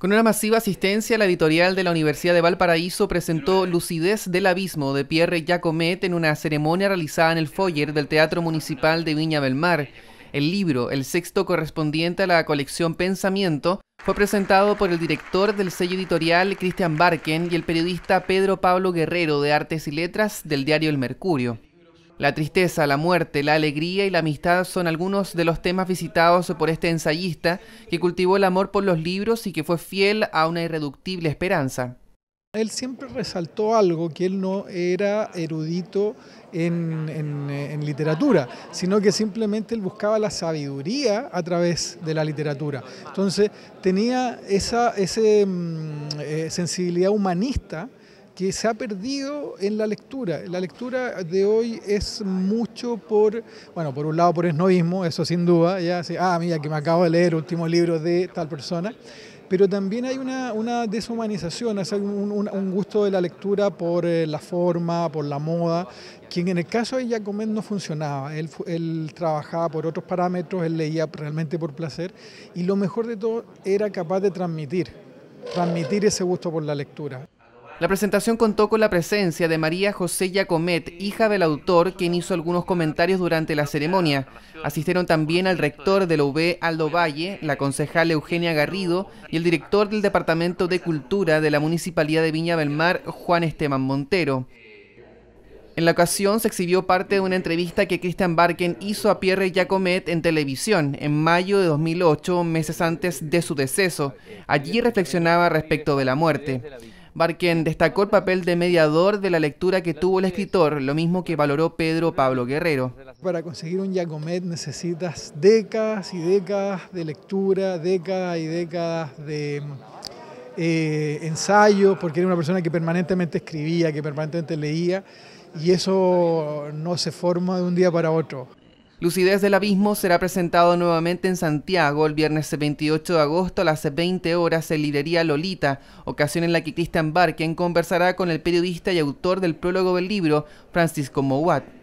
Con una masiva asistencia, la editorial de la Universidad de Valparaíso presentó eh, Lucidez del Abismo de Pierre Jacomet en una ceremonia realizada en el foyer del Teatro Municipal de Viña del Mar. El libro, el sexto correspondiente a la colección Pensamiento, fue presentado por el director del sello editorial Cristian Barken y el periodista Pedro Pablo Guerrero de Artes y Letras del diario El Mercurio. La tristeza, la muerte, la alegría y la amistad son algunos de los temas visitados por este ensayista que cultivó el amor por los libros y que fue fiel a una irreductible esperanza. Él siempre resaltó algo, que él no era erudito en, literatura, sino que simplemente él buscaba la sabiduría a través de la literatura. Entonces tenía esa, mm, eh, sensibilidad humanista que se ha perdido en la lectura. La lectura de hoy es mucho por, bueno, por un lado por esnovismo, eso sin duda, ya, así, ah, mira, que me acabo de leer el último libro de tal persona, pero también hay una, una deshumanización, es un, gusto de la lectura por eh, la forma, por la moda, quien en el caso de Jacomet no funcionaba, él, él, trabajaba por otros parámetros, él leía realmente por placer y lo mejor de todo era capaz de transmitir, transmitir ese gusto por la lectura. La presentación contó con la presencia de María José Yacomet, hija del autor, quien hizo algunos comentarios durante la ceremonia. Asistieron también al rector de la UB, Aldo Valle, la concejal Eugenia Garrido y el director del Departamento de Cultura de la Municipalidad de Viña del Mar, Juan Esteban Montero. En la ocasión se exhibió parte de una entrevista que Christian Barken hizo a Pierre Jacomet en televisión en mayo de 2008, meses antes de su deceso. Allí reflexionaba respecto de la muerte quien destacó el papel de mediador de la lectura que tuvo el escritor, lo mismo que valoró Pedro Pablo Guerrero. Para conseguir un Jacomet necesitas décadas y décadas de lectura, décadas y décadas de eh, ensayos, porque era una persona que permanentemente escribía, que permanentemente leía, y eso no se forma de un día para otro. Lucidez del Abismo será presentado nuevamente en Santiago el viernes 28 de agosto a las 20 horas en librería Lolita, ocasión en la que Cristian Barken conversará con el periodista y autor del prólogo del libro, Francisco Mowat.